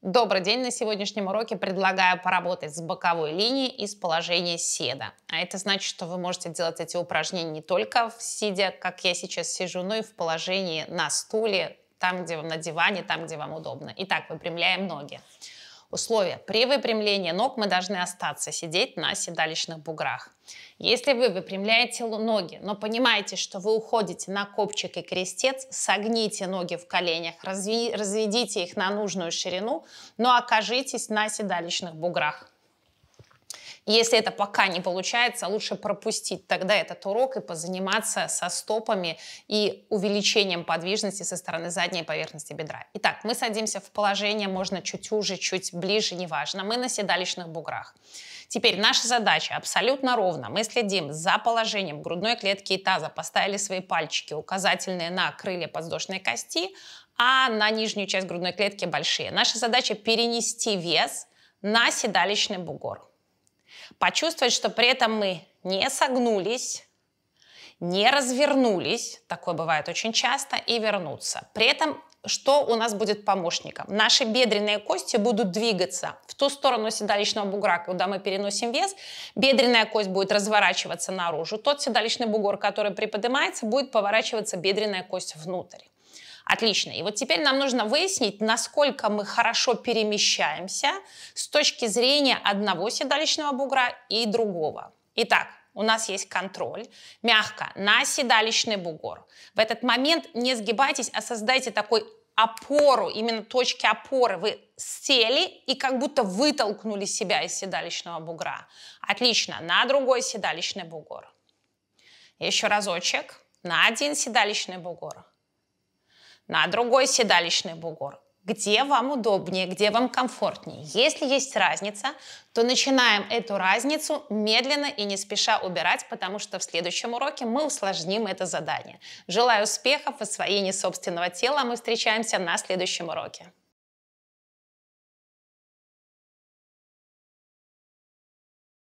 Добрый день! На сегодняшнем уроке предлагаю поработать с боковой линией из положения седа. А это значит, что вы можете делать эти упражнения не только в сидя, как я сейчас сижу, но и в положении на стуле, там, где вам на диване, там, где вам удобно. Итак, выпрямляем ноги. Условия При выпрямлении ног мы должны остаться сидеть на седалищных буграх. Если вы выпрямляете ноги, но понимаете, что вы уходите на копчик и крестец, согните ноги в коленях, разведите их на нужную ширину, но окажитесь на седалищных буграх. Если это пока не получается, лучше пропустить тогда этот урок и позаниматься со стопами и увеличением подвижности со стороны задней поверхности бедра. Итак, мы садимся в положение, можно чуть уже, чуть ближе, неважно. Мы на седалищных буграх. Теперь наша задача абсолютно ровно. Мы следим за положением грудной клетки и таза. Поставили свои пальчики указательные на крылья подвздошной кости, а на нижнюю часть грудной клетки большие. Наша задача перенести вес на седалищный бугор. Почувствовать, что при этом мы не согнулись, не развернулись, такое бывает очень часто, и вернуться. При этом что у нас будет помощником? Наши бедренные кости будут двигаться в ту сторону седалищного бугра, куда мы переносим вес. Бедренная кость будет разворачиваться наружу. Тот седалищный бугор, который приподнимается, будет поворачиваться бедренная кость внутрь. Отлично. И вот теперь нам нужно выяснить, насколько мы хорошо перемещаемся с точки зрения одного седалищного бугра и другого. Итак, у нас есть контроль, мягко, на седалищный бугор. В этот момент не сгибайтесь, а создайте такой опору, именно точки опоры. Вы сели и как будто вытолкнули себя из седалищного бугра. Отлично, на другой седалищный бугор. Еще разочек, на один седалищный бугор на другой седалищный бугор. Где вам удобнее, где вам комфортнее. Если есть разница, то начинаем эту разницу медленно и не спеша убирать, потому что в следующем уроке мы усложним это задание. Желаю успехов в освоении собственного тела, мы встречаемся на следующем уроке.